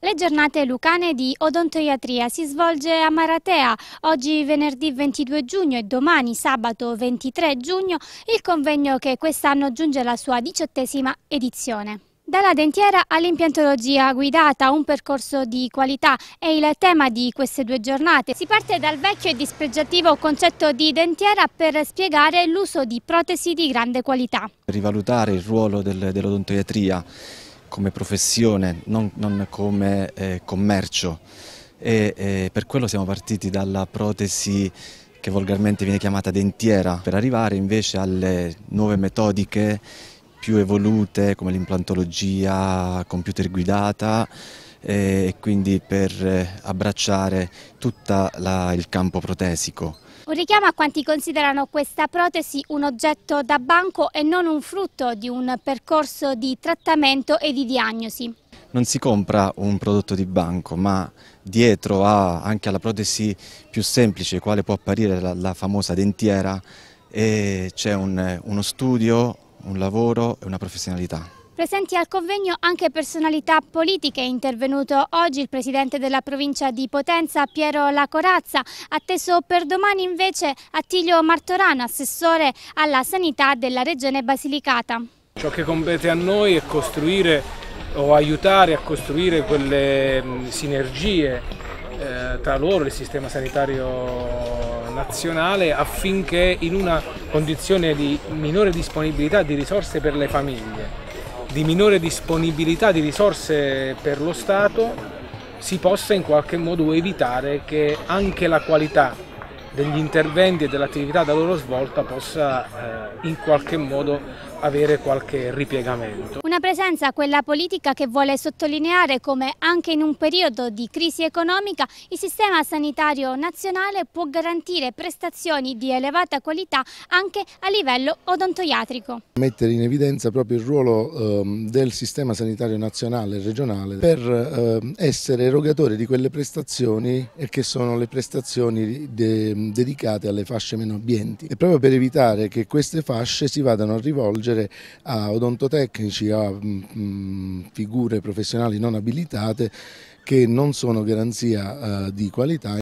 Le giornate lucane di odontoiatria si svolge a Maratea. Oggi venerdì 22 giugno e domani sabato 23 giugno il convegno che quest'anno giunge alla sua diciottesima edizione. Dalla dentiera all'impiantologia guidata, un percorso di qualità è il tema di queste due giornate. Si parte dal vecchio e dispregiativo concetto di dentiera per spiegare l'uso di protesi di grande qualità. Rivalutare il ruolo del, dell'odontoiatria come professione, non, non come eh, commercio e eh, per quello siamo partiti dalla protesi che volgarmente viene chiamata dentiera per arrivare invece alle nuove metodiche più evolute come l'implantologia computer guidata eh, e quindi per eh, abbracciare tutto il campo protesico. Un richiamo a quanti considerano questa protesi un oggetto da banco e non un frutto di un percorso di trattamento e di diagnosi. Non si compra un prodotto di banco, ma dietro a, anche alla protesi più semplice, quale può apparire la, la famosa dentiera, eh, c'è un, uno studio, un lavoro e una professionalità. Presenti al convegno anche personalità politiche, intervenuto oggi il presidente della provincia di Potenza Piero La Corazza, atteso per domani invece Attilio Martorano, assessore alla sanità della regione Basilicata. Ciò che compete a noi è costruire o aiutare a costruire quelle mm, sinergie eh, tra loro e il sistema sanitario nazionale affinché in una condizione di minore disponibilità di risorse per le famiglie di minore disponibilità di risorse per lo Stato si possa in qualche modo evitare che anche la qualità degli interventi e dell'attività da loro svolta possa eh, in qualche modo avere qualche ripiegamento. Una presenza, quella politica, che vuole sottolineare come anche in un periodo di crisi economica il sistema sanitario nazionale può garantire prestazioni di elevata qualità anche a livello odontoiatrico. Mettere in evidenza proprio il ruolo eh, del sistema sanitario nazionale e regionale per eh, essere erogatore di quelle prestazioni che sono le prestazioni de dedicate alle fasce meno ambienti e proprio per evitare che queste fasce si vadano a rivolgere a odontotecnici, a Mm, mm, figure professionali non abilitate che non sono garanzia eh, di qualità.